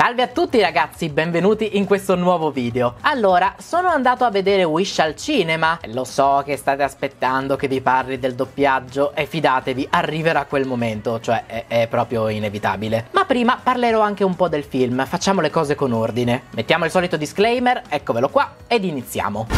Salve a tutti ragazzi, benvenuti in questo nuovo video. Allora, sono andato a vedere Wish al cinema. Lo so che state aspettando che vi parli del doppiaggio e fidatevi, arriverà quel momento, cioè è, è proprio inevitabile. Ma prima parlerò anche un po' del film, facciamo le cose con ordine. Mettiamo il solito disclaimer, eccovelo qua, ed iniziamo.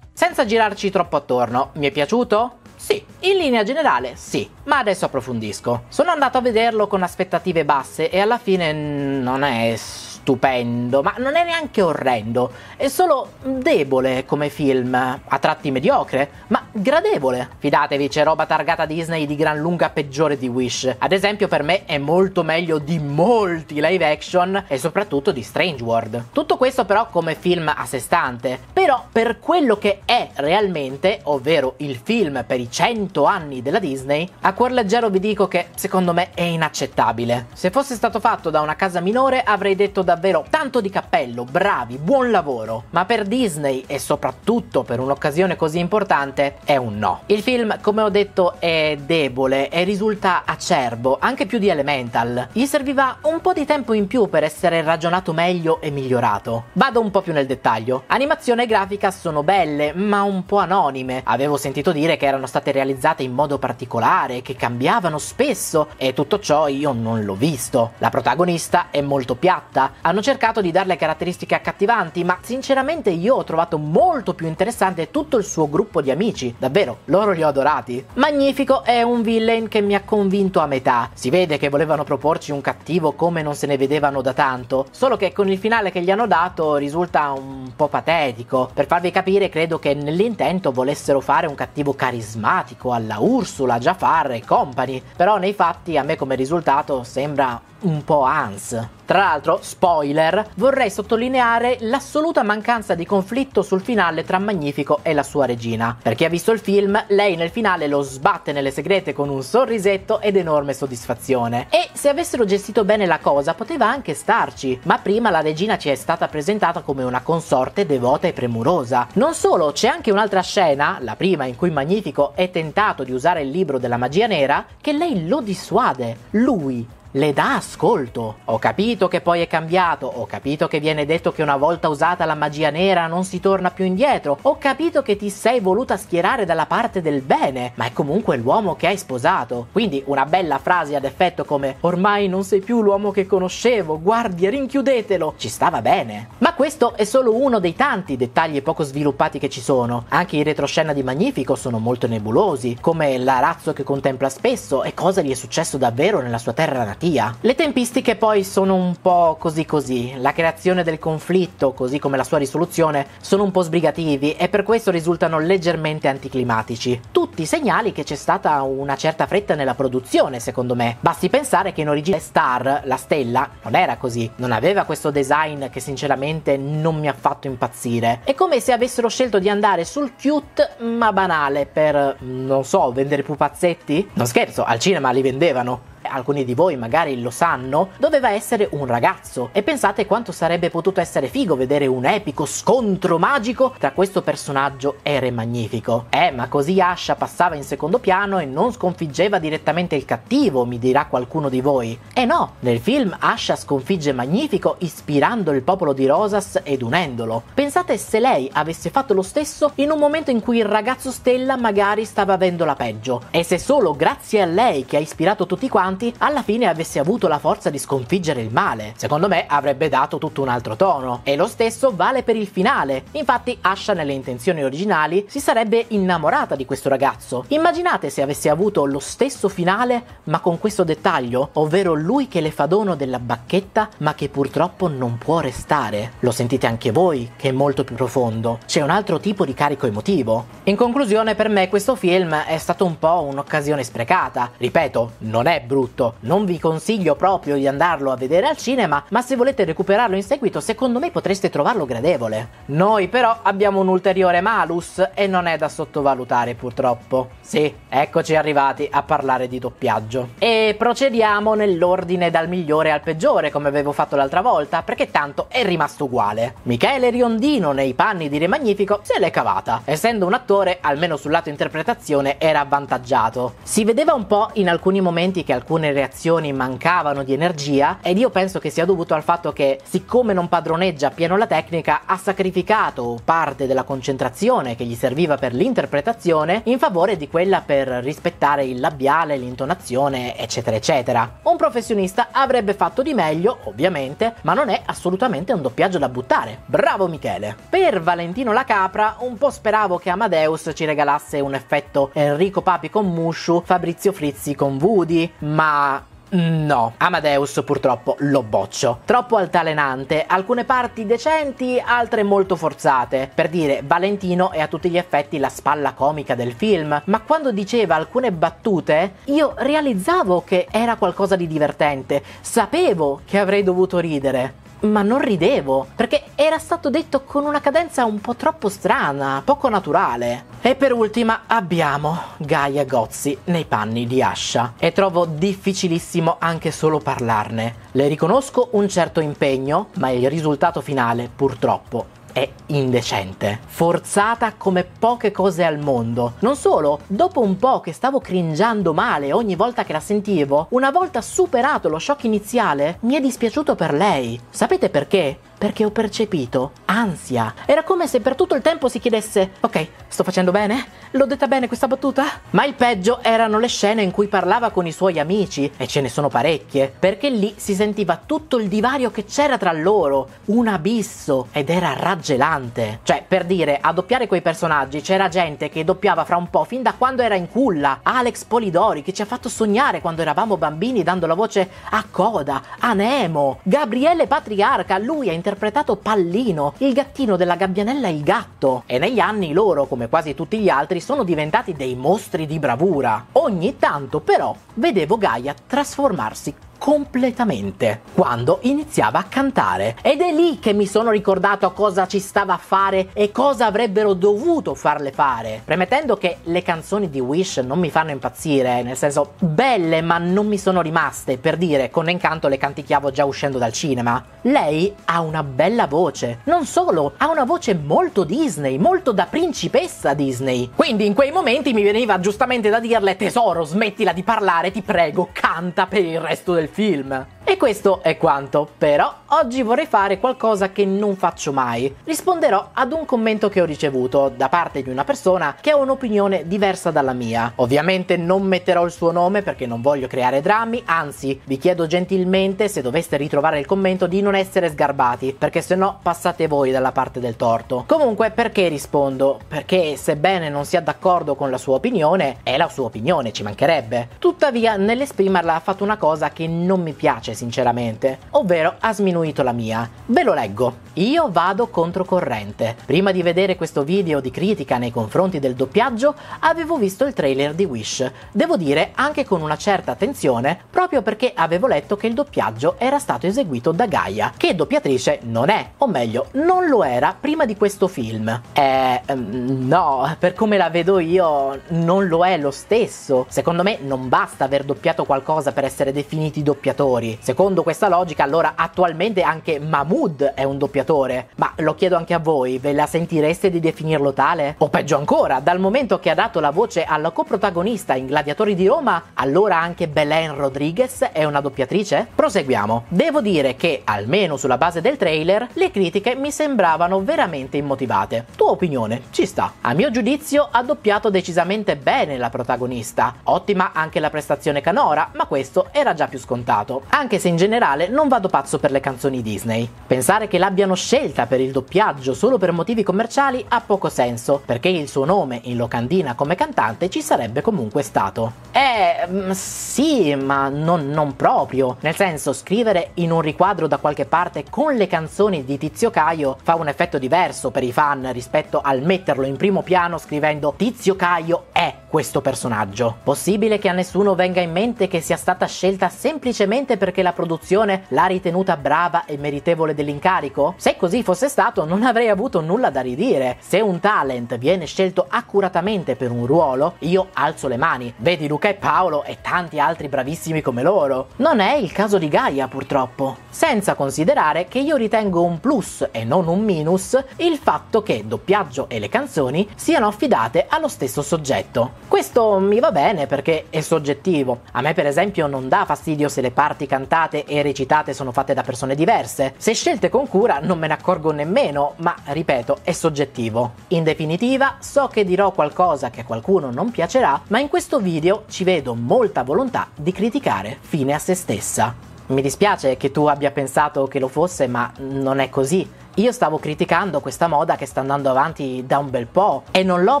Senza girarci troppo attorno, mi è piaciuto? Sì, in linea generale sì, ma adesso approfondisco. Sono andato a vederlo con aspettative basse e alla fine non è stupendo, ma non è neanche orrendo, è solo debole come film, a tratti mediocre, ma gradevole. Fidatevi, c'è roba targata Disney di gran lunga peggiore di Wish. Ad esempio, per me è molto meglio di molti live action e soprattutto di Strange World. Tutto questo però come film a sé stante, però per quello che è realmente, ovvero il film per i 100 anni della Disney, a cuor leggero vi dico che secondo me è inaccettabile. Se fosse stato fatto da una casa minore avrei detto davvero tanto di cappello, bravi, buon lavoro, ma per Disney e soprattutto per un'occasione così importante è un no. Il film, come ho detto, è debole e risulta acerbo, anche più di Elemental. Gli serviva un po' di tempo in più per essere ragionato meglio e migliorato. Vado un po' più nel dettaglio. Animazione e grafica sono belle, ma un po' anonime. Avevo sentito dire che erano state realizzate in modo particolare, che cambiavano spesso e tutto ciò io non l'ho visto. La protagonista è molto piatta. Hanno cercato di darle caratteristiche accattivanti, ma sinceramente io ho trovato molto più interessante tutto il suo gruppo di amici davvero, loro li ho adorati. Magnifico è un villain che mi ha convinto a metà, si vede che volevano proporci un cattivo come non se ne vedevano da tanto, solo che con il finale che gli hanno dato risulta un po' patetico. Per farvi capire credo che nell'intento volessero fare un cattivo carismatico alla Ursula, Jafar e company, però nei fatti a me come risultato sembra un po' Hans. Tra l'altro, spoiler, vorrei sottolineare l'assoluta mancanza di conflitto sul finale tra Magnifico e la sua regina. Per chi ha visto il film, lei nel finale lo sbatte nelle segrete con un sorrisetto ed enorme soddisfazione. E se avessero gestito bene la cosa, poteva anche starci, ma prima la regina ci è stata presentata come una consorte devota e premurosa. Non solo, c'è anche un'altra scena, la prima in cui Magnifico è tentato di usare il libro della magia nera, che lei lo dissuade. Lui, le dà ascolto. Ho capito che poi è cambiato, ho capito che viene detto che una volta usata la magia nera non si torna più indietro, ho capito che ti sei voluta schierare dalla parte del bene, ma è comunque l'uomo che hai sposato. Quindi una bella frase ad effetto come ormai non sei più l'uomo che conoscevo, guardie, rinchiudetelo, ci stava bene. Ma questo è solo uno dei tanti dettagli poco sviluppati che ci sono. Anche i retroscena di Magnifico sono molto nebulosi, come l'arazzo che contempla spesso e cosa gli è successo davvero nella sua terra nativa empatia. Le tempistiche poi sono un po' così così, la creazione del conflitto, così come la sua risoluzione, sono un po' sbrigativi e per questo risultano leggermente anticlimatici. Tutti segnali che c'è stata una certa fretta nella produzione, secondo me. Basti pensare che in origine Star, la stella, non era così, non aveva questo design che sinceramente non mi ha fatto impazzire. È come se avessero scelto di andare sul cute ma banale per, non so, vendere pupazzetti? Non scherzo, al cinema li vendevano alcuni di voi magari lo sanno, doveva essere un ragazzo. E pensate quanto sarebbe potuto essere figo vedere un epico scontro magico tra questo personaggio e Re Magnifico. Eh, ma così Asha passava in secondo piano e non sconfiggeva direttamente il cattivo, mi dirà qualcuno di voi. Eh no, nel film Asha sconfigge Magnifico ispirando il popolo di Rosas ed unendolo. Pensate se lei avesse fatto lo stesso in un momento in cui il ragazzo Stella magari stava avendo la peggio. E se solo grazie a lei che ha ispirato tutti quanti avanti, alla fine avesse avuto la forza di sconfiggere il male. Secondo me avrebbe dato tutto un altro tono. E lo stesso vale per il finale. Infatti Asha nelle intenzioni originali si sarebbe innamorata di questo ragazzo. Immaginate se avesse avuto lo stesso finale ma con questo dettaglio, ovvero lui che le fa dono della bacchetta ma che purtroppo non può restare. Lo sentite anche voi che è molto più profondo. C'è un altro tipo di carico emotivo. In conclusione per me questo film è stato un po' un'occasione sprecata. Ripeto, non è brutto brutto. Non vi consiglio proprio di andarlo a vedere al cinema, ma se volete recuperarlo in seguito, secondo me potreste trovarlo gradevole. Noi però abbiamo un ulteriore malus e non è da sottovalutare purtroppo. Sì, eccoci arrivati a parlare di doppiaggio. E procediamo nell'ordine dal migliore al peggiore, come avevo fatto l'altra volta, perché tanto è rimasto uguale. Michele Riondino nei panni di Re Magnifico se l'è cavata. Essendo un attore, almeno sul lato interpretazione, era avvantaggiato. Si vedeva un po' in alcuni momenti che alcuni alcune reazioni mancavano di energia ed io penso che sia dovuto al fatto che siccome non padroneggia appieno la tecnica ha sacrificato parte della concentrazione che gli serviva per l'interpretazione in favore di quella per rispettare il labiale, l'intonazione eccetera eccetera. Un professionista avrebbe fatto di meglio ovviamente ma non è assolutamente un doppiaggio da buttare. Bravo Michele! Per Valentino la capra un po' speravo che Amadeus ci regalasse un effetto Enrico Papi con Mushu, Fabrizio Frizzi con Woody, ma ma mm, No, Amadeus purtroppo lo boccio. Troppo altalenante, alcune parti decenti, altre molto forzate. Per dire, Valentino è a tutti gli effetti la spalla comica del film, ma quando diceva alcune battute, io realizzavo che era qualcosa di divertente, sapevo che avrei dovuto ridere ma non ridevo, perché era stato detto con una cadenza un po' troppo strana, poco naturale. E per ultima abbiamo Gaia Gozzi nei panni di Asha. e trovo difficilissimo anche solo parlarne. Le riconosco un certo impegno, ma il risultato finale purtroppo è indecente, forzata come poche cose al mondo. Non solo, dopo un po' che stavo cringiando male ogni volta che la sentivo, una volta superato lo shock iniziale, mi è dispiaciuto per lei. Sapete perché? perché ho percepito ansia. Era come se per tutto il tempo si chiedesse, ok, sto facendo bene? L'ho detta bene questa battuta? Ma il peggio erano le scene in cui parlava con i suoi amici, e ce ne sono parecchie, perché lì si sentiva tutto il divario che c'era tra loro, un abisso, ed era raggelante. Cioè, per dire, a doppiare quei personaggi c'era gente che doppiava fra un po' fin da quando era in culla, Alex Polidori che ci ha fatto sognare quando eravamo bambini dando la voce a Coda, a Nemo, Gabriele Patriarca, lui ha interpretato interpretato Pallino, il gattino della gabbianella il gatto. E negli anni loro, come quasi tutti gli altri, sono diventati dei mostri di bravura. Ogni tanto però vedevo Gaia trasformarsi completamente quando iniziava a cantare ed è lì che mi sono ricordato cosa ci stava a fare e cosa avrebbero dovuto farle fare. Premettendo che le canzoni di Wish non mi fanno impazzire, nel senso belle ma non mi sono rimaste, per dire con incanto le canticchiavo già uscendo dal cinema. Lei ha una bella voce, non solo, ha una voce molto Disney, molto da principessa Disney. Quindi in quei momenti mi veniva giustamente da dirle tesoro smettila di parlare ti prego canta per il resto del film. E questo è quanto, però oggi vorrei fare qualcosa che non faccio mai. Risponderò ad un commento che ho ricevuto da parte di una persona che ha un'opinione diversa dalla mia. Ovviamente non metterò il suo nome perché non voglio creare drammi, anzi vi chiedo gentilmente se doveste ritrovare il commento di non essere sgarbati, perché se no passate voi dalla parte del torto. Comunque perché rispondo? Perché sebbene non sia d'accordo con la sua opinione, è la sua opinione, ci mancherebbe. Tuttavia nell'esprimerla ha fatto una cosa che non mi piace sinceramente, ovvero ha sminuito la mia. Ve lo leggo. Io vado controcorrente. Prima di vedere questo video di critica nei confronti del doppiaggio, avevo visto il trailer di Wish. Devo dire anche con una certa attenzione, proprio perché avevo letto che il doppiaggio era stato eseguito da Gaia, che doppiatrice non è, o meglio, non lo era prima di questo film. Eh, ehm, no, per come la vedo io, non lo è lo stesso. Secondo me non basta aver doppiato qualcosa per essere definiti doppiatori. Secondo questa logica, allora attualmente anche Mahmood è un doppiatore. Ma lo chiedo anche a voi, ve la sentireste di definirlo tale? O peggio ancora, dal momento che ha dato la voce alla coprotagonista in Gladiatori di Roma, allora anche Belen Rodriguez è una doppiatrice? Proseguiamo. Devo dire che, almeno sulla base del trailer, le critiche mi sembravano veramente immotivate. Tua opinione? Ci sta. A mio giudizio ha doppiato decisamente bene la protagonista. Ottima anche la prestazione canora, ma questo era già più scontato scontato, anche se in generale non vado pazzo per le canzoni Disney. Pensare che l'abbiano scelta per il doppiaggio solo per motivi commerciali ha poco senso, perché il suo nome in locandina come cantante ci sarebbe comunque stato. Eh, mm, sì, ma non, non proprio. Nel senso, scrivere in un riquadro da qualche parte con le canzoni di Tizio Caio fa un effetto diverso per i fan rispetto al metterlo in primo piano scrivendo Tizio Caio è questo personaggio. Possibile che a nessuno venga in mente che sia stata scelta semplicemente semplicemente perché la produzione l'ha ritenuta brava e meritevole dell'incarico? Se così fosse stato non avrei avuto nulla da ridire. Se un talent viene scelto accuratamente per un ruolo, io alzo le mani. Vedi Luca e Paolo e tanti altri bravissimi come loro. Non è il caso di Gaia purtroppo. Senza considerare che io ritengo un plus e non un minus il fatto che doppiaggio e le canzoni siano affidate allo stesso soggetto. Questo mi va bene perché è soggettivo. A me per esempio non dà fastidio se le parti cantate e recitate sono fatte da persone diverse. Se scelte con cura non me ne accorgo nemmeno, ma ripeto, è soggettivo. In definitiva, so che dirò qualcosa che a qualcuno non piacerà, ma in questo video ci vedo molta volontà di criticare fine a se stessa. Mi dispiace che tu abbia pensato che lo fosse, ma non è così. Io stavo criticando questa moda che sta andando avanti da un bel po' e non l'ho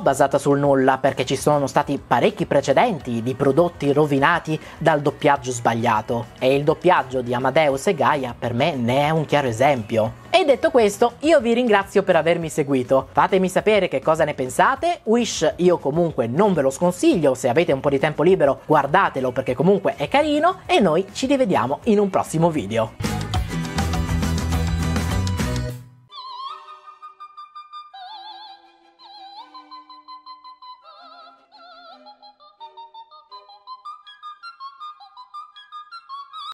basata sul nulla perché ci sono stati parecchi precedenti di prodotti rovinati dal doppiaggio sbagliato e il doppiaggio di Amadeus e Gaia per me ne è un chiaro esempio. E detto questo, io vi ringrazio per avermi seguito. Fatemi sapere che cosa ne pensate. Wish io comunque non ve lo sconsiglio, se avete un po' di tempo libero guardatelo perché comunque è carino e noi ci rivediamo in un prossimo video.